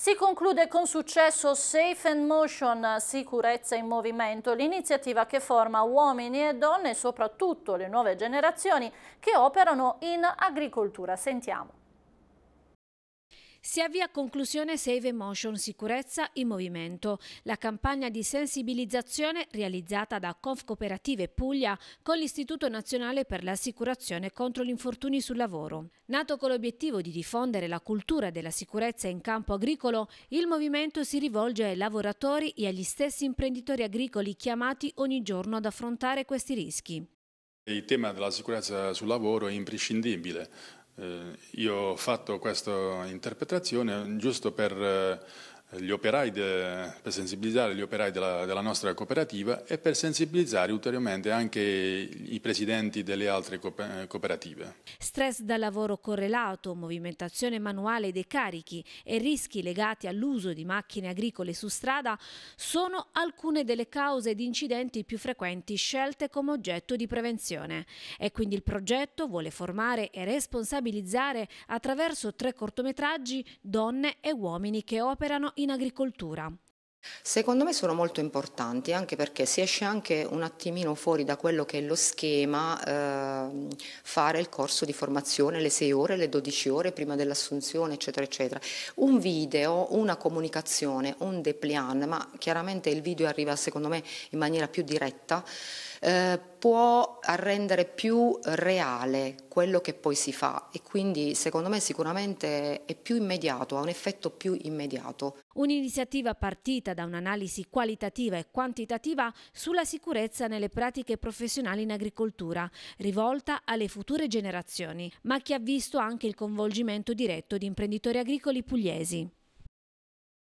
Si conclude con successo Safe and Motion, sicurezza in movimento, l'iniziativa che forma uomini e donne, soprattutto le nuove generazioni, che operano in agricoltura. Sentiamo. Si avvia a conclusione Save Emotion Sicurezza in Movimento, la campagna di sensibilizzazione realizzata da Conf Cooperative Puglia con l'Istituto Nazionale per l'Assicurazione contro gli infortuni sul lavoro. Nato con l'obiettivo di diffondere la cultura della sicurezza in campo agricolo, il movimento si rivolge ai lavoratori e agli stessi imprenditori agricoli chiamati ogni giorno ad affrontare questi rischi. Il tema della sicurezza sul lavoro è imprescindibile eh, io ho fatto questa interpretazione giusto per eh, de, per sensibilizzare gli operai della, della, nostra cooperativa e per sensibilizzare ulteriormente anche i presidenti delle altre cooperative. Stress da lavoro correlato, movimentazione manuale dei carichi e rischi legati all'uso di macchine agricole su strada sono alcune delle cause di incidenti più frequenti scelte come oggetto di prevenzione e quindi il progetto vuole formare e responsabilizzare attraverso tre cortometraggi donne e uomini che operano in agricoltura. Secondo me sono molto importanti anche perché si esce anche un attimino fuori da quello che è lo schema eh, fare il corso di formazione le 6 ore, le 12 ore prima dell'assunzione eccetera eccetera. Un video, una comunicazione, un deplian, ma chiaramente il video arriva secondo me in maniera più diretta eh, può rendere più reale quello che poi si fa e quindi secondo me sicuramente è più immediato, ha un effetto più immediato. Un'iniziativa partita da un'analisi qualitativa e quantitativa sulla sicurezza nelle pratiche professionali in agricoltura, rivolta alle future generazioni, ma che ha visto anche il coinvolgimento diretto di imprenditori agricoli pugliesi.